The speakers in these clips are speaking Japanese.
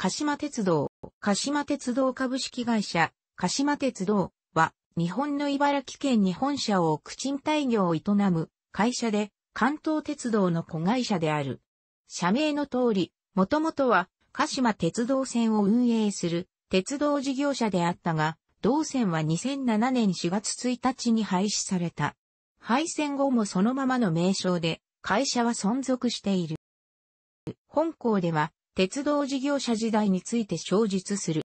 鹿島鉄道、鹿島鉄道株式会社、鹿島鉄道は、日本の茨城県に本社を置く賃貸業を営む会社で、関東鉄道の子会社である。社名の通り、もともとは、鹿島鉄道線を運営する鉄道事業者であったが、同線は2007年4月1日に廃止された。廃線後もそのままの名称で、会社は存続している。本校では、鉄道事業者時代について詳述する。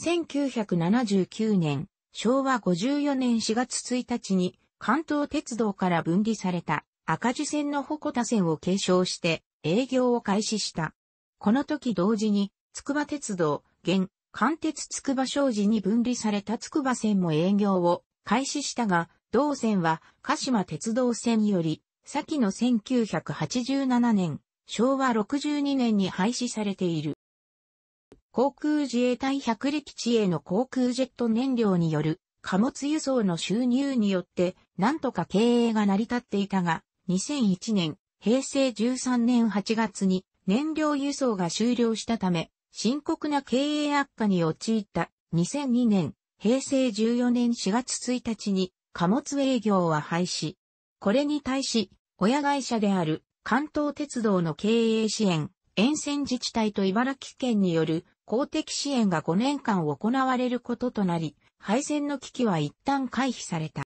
1979年、昭和54年4月1日に関東鉄道から分離された赤字線の鉾田線を継承して営業を開始した。この時同時に、筑波鉄道、現、関鉄筑波商事に分離された筑波線も営業を開始したが、同線は鹿島鉄道線より、先の1987年昭和62年に廃止されている。航空自衛隊百力地への航空ジェット燃料による貨物輸送の収入によって、なんとか経営が成り立っていたが、2001年、平成13年8月に燃料輸送が終了したため、深刻な経営悪化に陥った2002年、平成14年4月1日に貨物営業は廃止。これに対し、親会社である関東鉄道の経営支援、沿線自治体と茨城県による公的支援が5年間行われることとなり、廃線の危機は一旦回避された。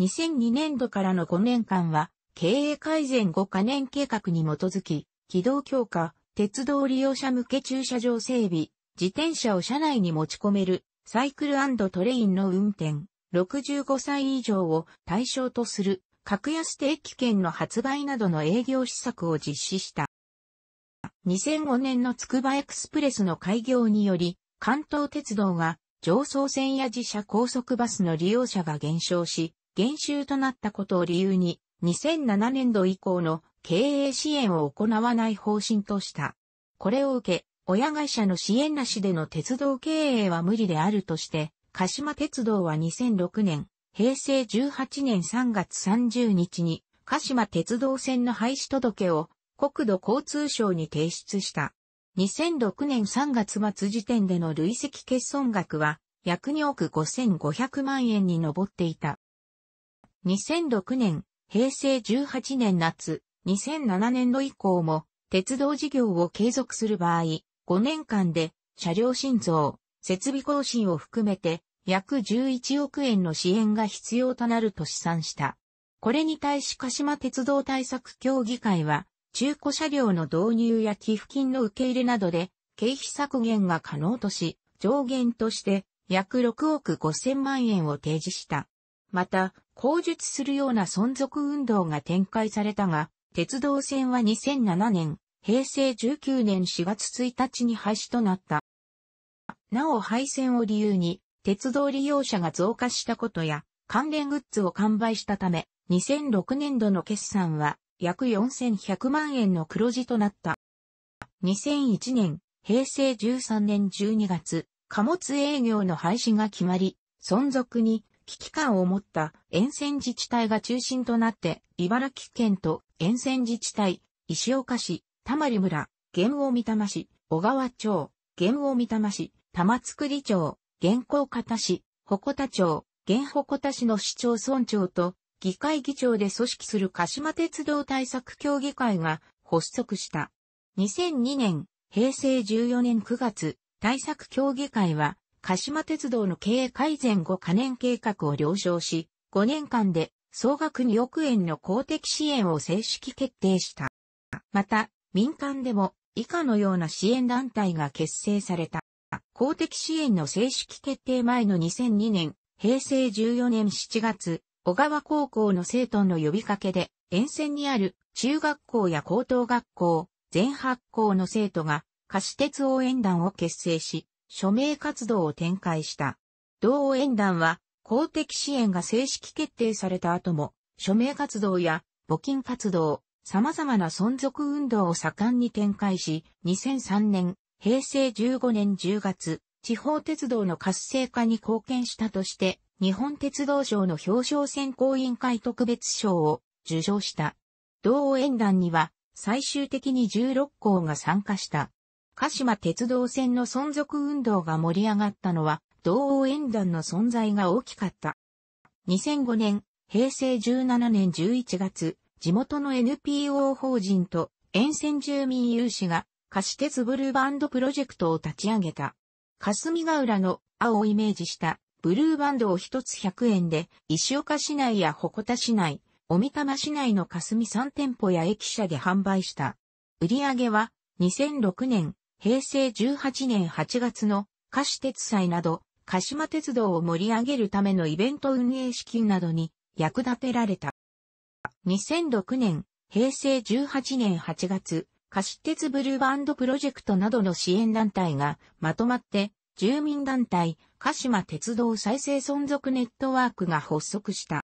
2002年度からの5年間は、経営改善5カ年計画に基づき、軌道強化、鉄道利用者向け駐車場整備、自転車を車内に持ち込める、サイクルトレインの運転、65歳以上を対象とする格安定期券の発売などの営業施策を実施した。2005年のつくばエクスプレスの開業により、関東鉄道が上層線や自社高速バスの利用者が減少し、減収となったことを理由に、2007年度以降の経営支援を行わない方針とした。これを受け、親会社の支援なしでの鉄道経営は無理であるとして、鹿島鉄道は2006年、平成18年3月30日に鹿島鉄道線の廃止届を国土交通省に提出した。2006年3月末時点での累積欠損額は約2億5500万円に上っていた。2006年、平成18年夏、2007年度以降も鉄道事業を継続する場合、5年間で車両新増、設備更新を含めて約11億円の支援が必要となると試算した。これに対し鹿島鉄道対策協議会は、中古車両の導入や寄付金の受け入れなどで、経費削減が可能とし、上限として約6億5千万円を提示した。また、口述するような存続運動が展開されたが、鉄道線は2007年、平成19年4月1日に廃止となった。なお廃線を理由に、鉄道利用者が増加したことや、関連グッズを完売したため、2006年度の決算は約4100万円の黒字となった。2001年、平成13年12月、貨物営業の廃止が決まり、存続に危機感を持った沿線自治体が中心となって、茨城県と沿線自治体、石岡市、田丸村、玄王三玉市、小川町、玄王三玉市、玉造町、現行方市、鉾田町、現鉾田市の市町村長と、議会議長で組織する鹿島鉄道対策協議会が発足した。2002年、平成14年9月、対策協議会は、鹿島鉄道の経営改善後可燃計画を了承し、5年間で総額2億円の公的支援を正式決定した。また、民間でも以下のような支援団体が結成された。公的支援の正式決定前の2002年、平成14年7月、小川高校の生徒の呼びかけで、沿線にある中学校や高等学校、全8校の生徒が貸し鉄応援団を結成し、署名活動を展開した。同応援団は、公的支援が正式決定された後も、署名活動や募金活動、様々な存続運動を盛んに展開し、2003年、平成15年10月、地方鉄道の活性化に貢献したとして、日本鉄道省の表彰選考委員会特別賞を受賞した。同演団には、最終的に16校が参加した。鹿島鉄道線の存続運動が盛り上がったのは、同演団の存在が大きかった。2005年、平成17年11月、地元の NPO 法人と沿線住民有志が貸し鉄ブルーバンドプロジェクトを立ち上げた。霞ヶ浦の青をイメージしたブルーバンドを一つ100円で、石岡市内や鉾田市内、お三玉市内の霞3店舗や駅舎で販売した。売上は2006年、平成18年8月の菓子鉄祭など、鹿島鉄道を盛り上げるためのイベント運営資金などに役立てられた。2006年、平成18年8月、貸し鉄ブルーバンドプロジェクトなどの支援団体がまとまって住民団体鹿島鉄道再生存続ネットワークが発足した。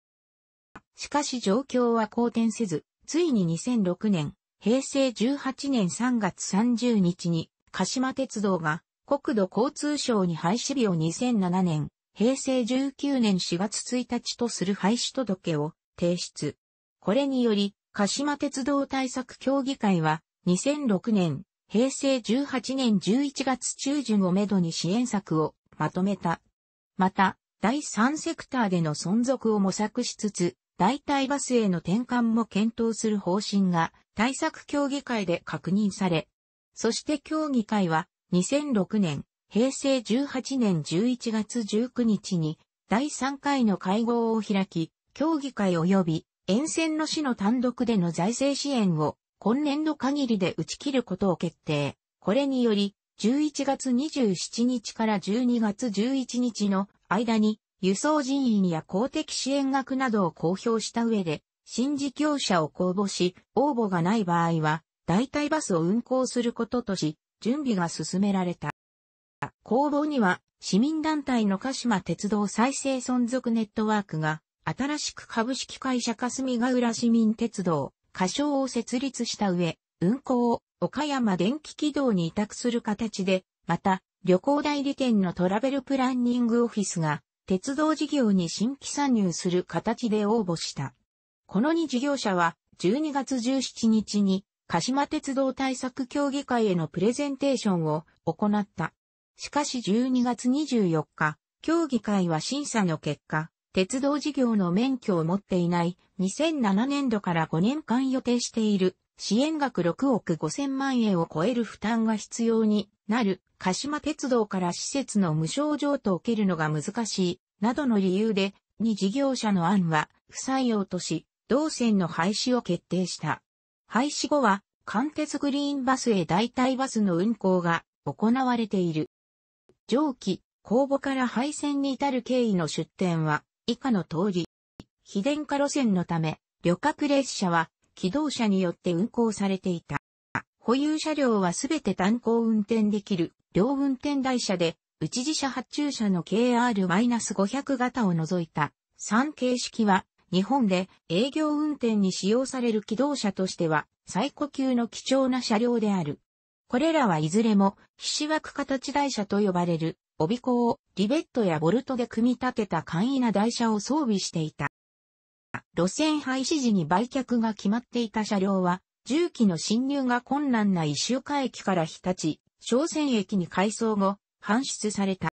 しかし状況は好転せず、ついに2006年、平成18年3月30日に鹿島鉄道が国土交通省に廃止日を2007年、平成19年4月1日とする廃止届を提出。これにより、鹿島鉄道対策協議会は2006年、平成18年11月中旬をめどに支援策をまとめた。また、第3セクターでの存続を模索しつつ、代替バスへの転換も検討する方針が対策協議会で確認され、そして協議会は2006年、平成18年11月19日に第3回の会合を開き、協議会及び沿線の市の単独での財政支援を今年度限りで打ち切ることを決定。これにより、11月27日から12月11日の間に、輸送人員や公的支援額などを公表した上で、新事業者を公募し、応募がない場合は、代替バスを運行することとし、準備が進められた。公募には、市民団体の鹿島鉄道再生存続ネットワークが、新しく株式会社霞ヶ浦市民鉄道、仮称を設立した上、運行を岡山電気軌道に委託する形で、また、旅行代理店のトラベルプランニングオフィスが、鉄道事業に新規参入する形で応募した。この2事業者は、12月17日に、鹿島鉄道対策協議会へのプレゼンテーションを行った。しかし12月24日、協議会は審査の結果、鉄道事業の免許を持っていない2007年度から5年間予定している支援額6億5000万円を超える負担が必要になる鹿島鉄道から施設の無償譲渡を受けるのが難しいなどの理由で2事業者の案は不採用とし同線の廃止を決定した。廃止後は関鉄グリーンバスへ代替バスの運行が行われている。上記、公募から廃線に至る経緯の出典は以下の通り、非電化路線のため、旅客列車は機動車によって運行されていた。保有車両はすべて単行運転できる、両運転台車で、内自社発注車の KR-500 型を除いた3形式は、日本で営業運転に使用される機動車としては、最古級の貴重な車両である。これらはいずれも、ひし枠形台車と呼ばれる、帯子をリベットやボルトで組み立てた簡易な台車を装備していた。路線廃止時に売却が決まっていた車両は、重機の侵入が困難な石岡駅から日立、商船駅に改装後、搬出された。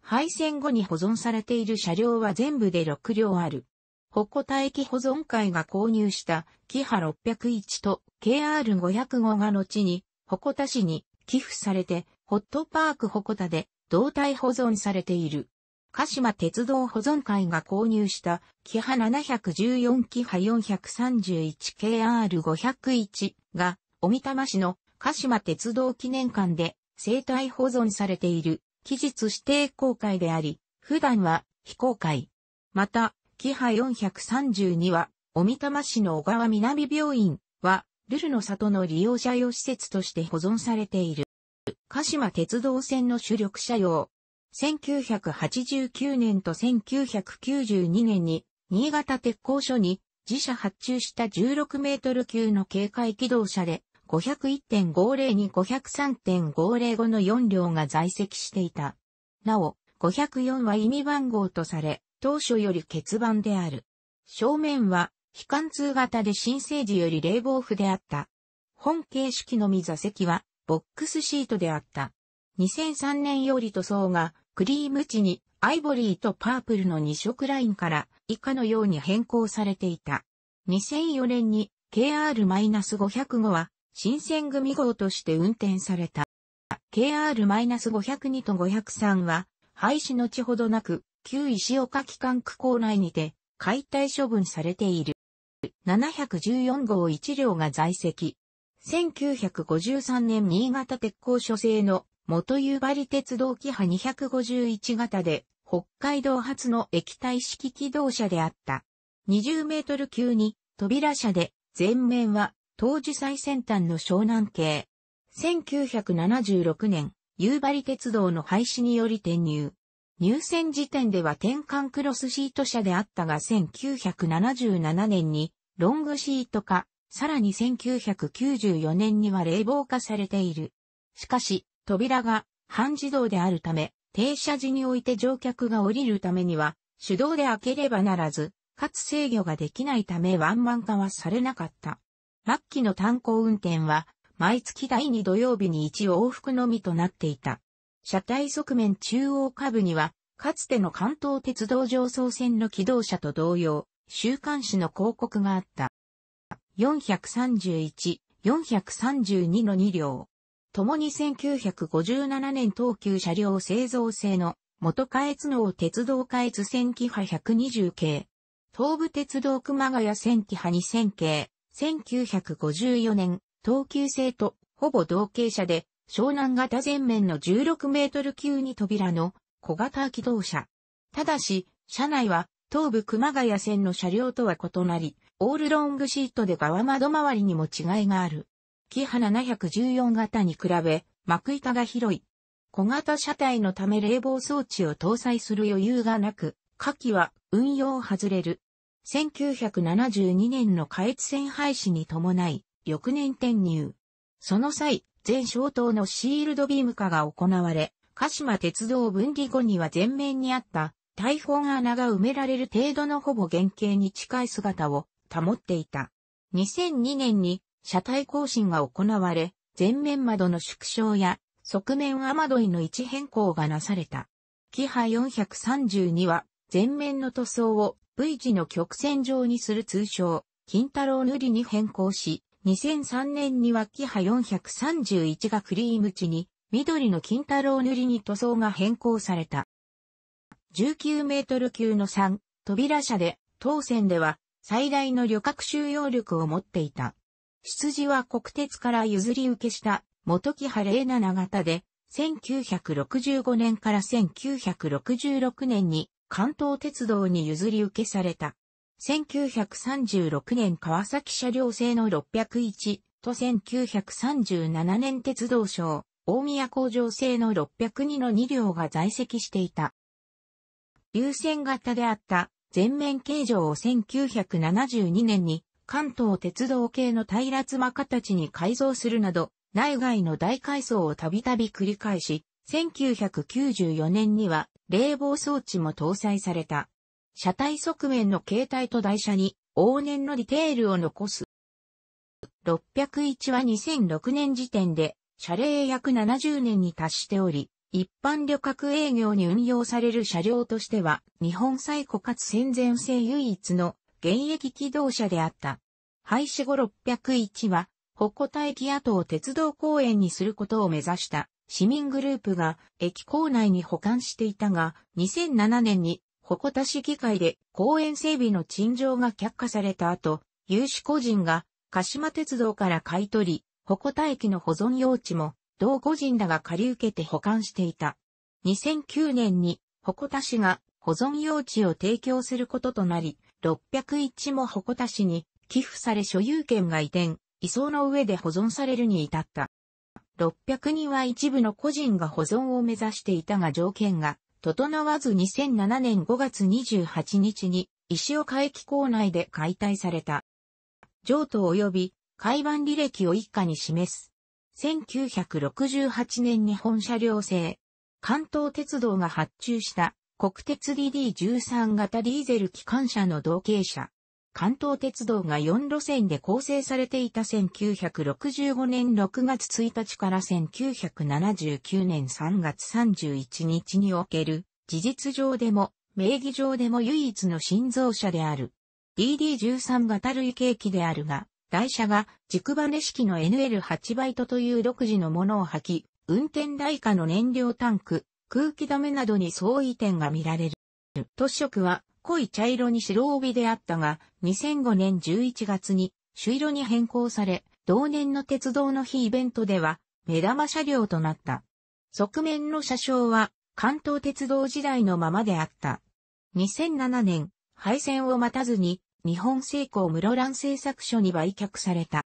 廃線後に保存されている車両は全部で6両ある。北古田駅保存会が購入したキハ601と KR505 が後に、北古田市に寄付されて、ホットパーク北古田で胴体保存されている。鹿島鉄道保存会が購入したキハ714キハ 431KR501 が、みたま市の鹿島鉄道記念館で生体保存されている期日指定公開であり、普段は非公開。また、キハ432は、みたま市の小川南病院は、ルルの里の利用者用施設として保存されている。鹿島鉄道線の主力車両。1989年と1992年に、新潟鉄工所に自社発注した16メートル級の警戒機動車で、501.50に503.505の4両が在籍していた。なお、504は意味番号とされ、当初より欠番である。正面は、非貫通型で新生児より冷房符であった。本形式のみ座席は、ボックスシートであった。2003年より塗装がクリーム地にアイボリーとパープルの2色ラインから以下のように変更されていた。2004年に KR-505 は新選組号として運転された。KR-502 と503は廃止のちほどなく旧石岡機関区構内にて解体処分されている。714号1両が在籍。1953年新潟鉄工所製の元夕張鉄道機派251型で、北海道初の液体式機動車であった。20メートル級に扉車で、前面は当時最先端の湘南系。1976年、夕張鉄道の廃止により転入。入線時点では転換クロスシート車であったが1977年にロングシート化、さらに1994年には冷房化されている。しかし、扉が半自動であるため、停車時において乗客が降りるためには、手動で開ければならず、かつ制御ができないためワンマン化はされなかった。末期の炭鉱運転は、毎月第2土曜日に1往復のみとなっていた。車体側面中央下部には、かつての関東鉄道上層線の起動車と同様、週刊誌の広告があった。431、432の2両。共に1957年東急車両製造製の元下越能鉄道下越線機波120系。東武鉄道熊谷線機波2000系。1954年、東急製とほぼ同型車で湘南型前面の16メートル級に扉の小型機動車。ただし、車内は東武熊谷線の車両とは異なり、オールロングシートで側窓周りにも違いがある。キハ714型に比べ、幕板が広い。小型車体のため冷房装置を搭載する余裕がなく、下記は運用外れる。1972年の下越線廃止に伴い、翌年転入。その際、全小灯のシールドビーム化が行われ、鹿島鉄道分離後には前面にあった、大砲穴が埋められる程度のほぼ原型に近い姿を保っていた。2002年に車体更新が行われ、前面窓の縮小や側面雨どいの位置変更がなされた。キハ432は前面の塗装を V 字の曲線上にする通称、金太郎塗りに変更し、2003年にはキハ431がクリーム地に緑の金太郎塗りに塗装が変更された。19メートル級の3扉車で、当線では最大の旅客収容力を持っていた。出自は国鉄から譲り受けした元木晴れ7型で、1965年から1966年に関東鉄道に譲り受けされた。1936年川崎車両製の601と1937年鉄道省大宮工場製の602の2両が在籍していた。優先型であった全面形状を1972年に関東鉄道系の平妻形に改造するなど、内外の大改装をたびたび繰り返し、1994年には冷房装置も搭載された。車体側面の形態と台車に往年のディテールを残す。601は2006年時点で、謝礼約70年に達しており、一般旅客営業に運用される車両としては、日本最古かつ戦前性唯一の現役機動車であった。廃止後601は、北古田駅跡を鉄道公園にすることを目指した市民グループが駅構内に保管していたが、2007年に北田市議会で公園整備の陳情が却下された後、有志個人が鹿島鉄道から買い取り、北田駅の保存用地も同個人らが借り受けて保管していた。2009年に、鉾田市が保存用地を提供することとなり、601も鉾田市に寄付され所有権が移転、移送の上で保存されるに至った。6 0人は一部の個人が保存を目指していたが条件が整わず2007年5月28日に石岡駅構内で解体された。譲渡及び海番履歴を一家に示す1968年に本車両製、関東鉄道が発注した国鉄 DD13 型ディーゼル機関車の同型車。関東鉄道が4路線で構成されていた1965年6月1日から1979年3月31日における事実上でも名義上でも唯一の新造車である。DD13 型類型機であるが、台車が軸バネ式の NL8 バイトという独自のものを履き、運転台下の燃料タンク、空気止めなどに相違点が見られる。突色は濃い茶色に白帯であったが、2005年11月に朱色に変更され、同年の鉄道の日イベントでは目玉車両となった。側面の車掌は関東鉄道時代のままであった。2007年、廃線を待たずに日本製鋼室蘭製作所に売却された。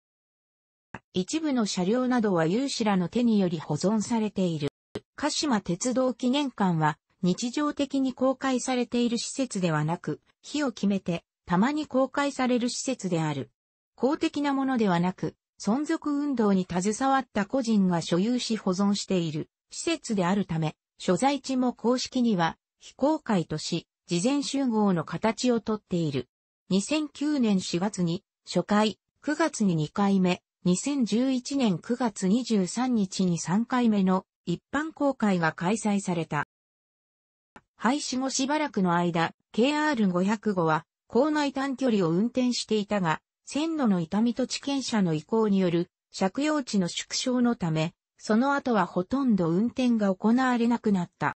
一部の車両などは有志らの手により保存されている。鹿島鉄道記念館は日常的に公開されている施設ではなく、日を決めてたまに公開される施設である。公的なものではなく、存続運動に携わった個人が所有し保存している施設であるため、所在地も公式には非公開とし、事前集合の形をとっている。2009年4月に初回、9月に2回目、2011年9月23日に3回目の一般公開が開催された。廃止後しばらくの間、KR500 号は校内短距離を運転していたが、線路の痛みと地権者の移行による借用地の縮小のため、その後はほとんど運転が行われなくなった。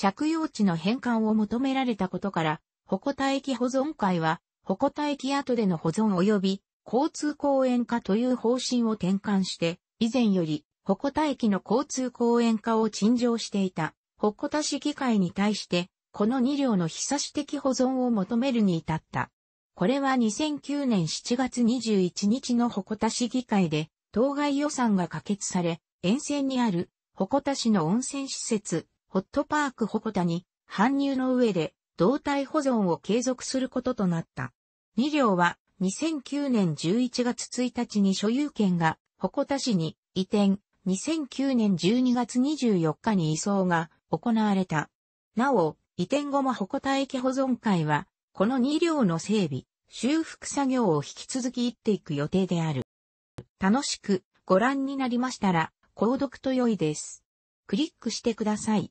借用地の返還を求められたことから、鉾田駅保存会は、鉾田駅跡での保存及び交通公園化という方針を転換して、以前より鉾田駅の交通公園化を陳情していた、鉾田市議会に対して、この2両の被差し的保存を求めるに至った。これは2009年7月21日の鉾田市議会で、当該予算が可決され、沿線にある、鉾田市の温泉施設、ホットパーク鉾田に、搬入の上で、動態保存を継続することとなった。2両は2009年11月1日に所有権が鉾田市に移転、2009年12月24日に移送が行われた。なお、移転後も鉾田駅保存会は、この2両の整備、修復作業を引き続き行っていく予定である。楽しくご覧になりましたら、購読と良いです。クリックしてください。